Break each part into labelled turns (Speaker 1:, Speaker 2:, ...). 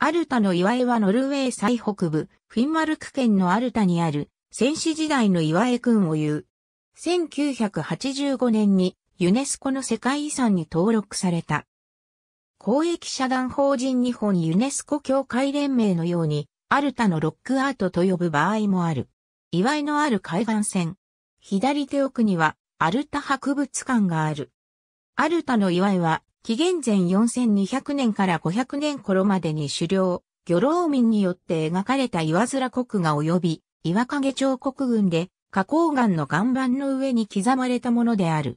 Speaker 1: アルタの岩江はノルウェー最北部、フィンマルク県のアルタにある、戦士時代の岩江君を言う。1985年にユネスコの世界遺産に登録された。公益社団法人日本ユネスコ協会連盟のように、アルタのロックアートと呼ぶ場合もある。岩井のある海岸線。左手奥には、アルタ博物館がある。アルタの岩井は、紀元前4200年から500年頃までに狩猟、漁老民によって描かれた岩面国が及び、岩影町国軍で、花崗岩の岩盤の上に刻まれたものである。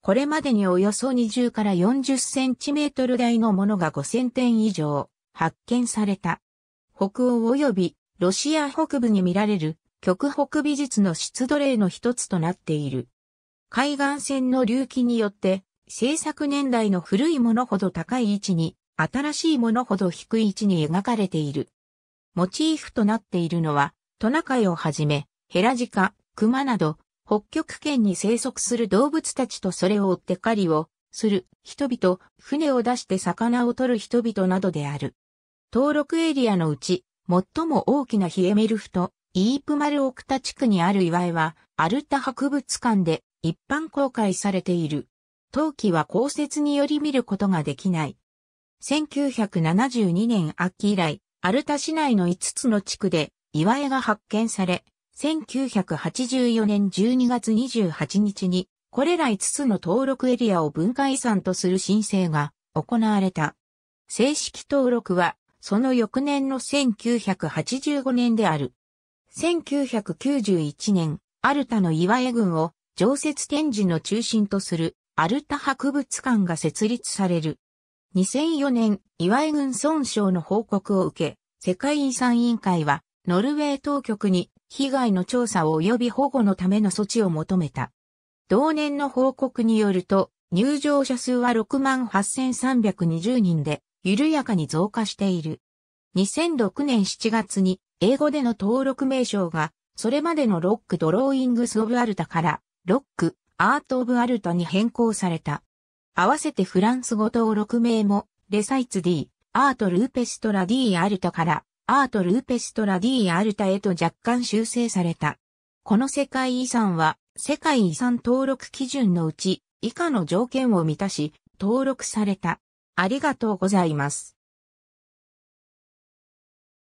Speaker 1: これまでにおよそ20から40センチメートル台のものが5000点以上発見された。北欧及びロシア北部に見られる極北美術の出土例の一つとなっている。海岸線の隆起によって制作年代の古いものほど高い位置に、新しいものほど低い位置に描かれている。モチーフとなっているのは、トナカイをはじめ、ヘラジカ、クマなど、北極圏に生息する動物たちとそれを追って狩りをする人々、船を出して魚を取る人々などである。登録エリアのうち、最も大きなヒエメルフとイープマルオクタ地区にある岩井は、アルタ博物館で一般公開されている。陶器は降雪により見ることができない。1972年秋以来、アルタ市内の5つの地区で岩絵が発見され、1984年12月28日に、これら5つの登録エリアを文化遺産とする申請が行われた。正式登録は、その翌年の1985年である。1991年、アルタの岩江群を常設展示の中心とするアルタ博物館が設立される。2004年、岩井軍村省の報告を受け、世界遺産委員会は、ノルウェー当局に被害の調査及び保護のための措置を求めた。同年の報告によると、入場者数は68,320人で、緩やかに増加している。2006年7月に、英語での登録名称が、それまでのロックドローイングスオブアルタから、ロックアート・オブ・アルタに変更された。合わせてフランス語登録名も、レサイツディ、アート・ルーペストラ・ディ・アルタから、アート・ルーペストラ・ディ・アルタへと若干修正された。この世界遺産は、世界遺産登録基準のうち、以下の条件を満たし、登録された。ありがとうございます。